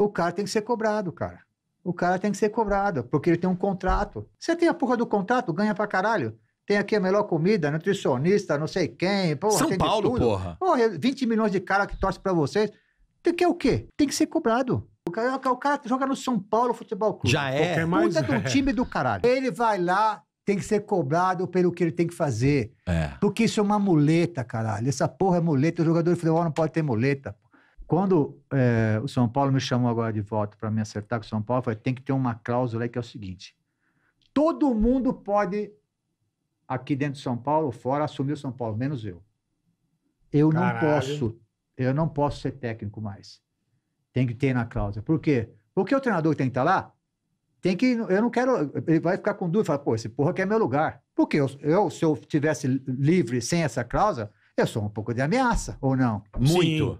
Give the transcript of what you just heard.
o cara tem que ser cobrado, cara. O cara tem que ser cobrado, porque ele tem um contrato. Você tem a porra do contrato, ganha pra caralho. Tem aqui a melhor comida, nutricionista, não sei quem. Porra, São Paulo, porra. Porra, 20 é milhões de cara que torce pra vocês. Tem que é o quê? Tem que ser cobrado. O cara, o cara joga no São Paulo Futebol Clube. Já é. Puta mais... de um é. time do caralho. Ele vai lá, tem que ser cobrado pelo que ele tem que fazer. É. Porque isso é uma muleta, caralho. Essa porra é muleta. O jogador de futebol não pode ter muleta. Quando é, o São Paulo me chamou agora de volta para me acertar com o São Paulo, falei, tem que ter uma cláusula aí que é o seguinte: todo mundo pode aqui dentro de São Paulo, fora assumir o São Paulo, menos eu. Eu Caralho. não posso, eu não posso ser técnico mais. Tem que ter na cláusula. Por quê? Porque o treinador que tem que estar tá lá tem que. Eu não quero. Ele vai ficar com dúvida, falar, pô, esse porra aqui é meu lugar. Porque eu, eu, se eu tivesse livre sem essa cláusula, eu sou um pouco de ameaça, ou não? Muito. Sim.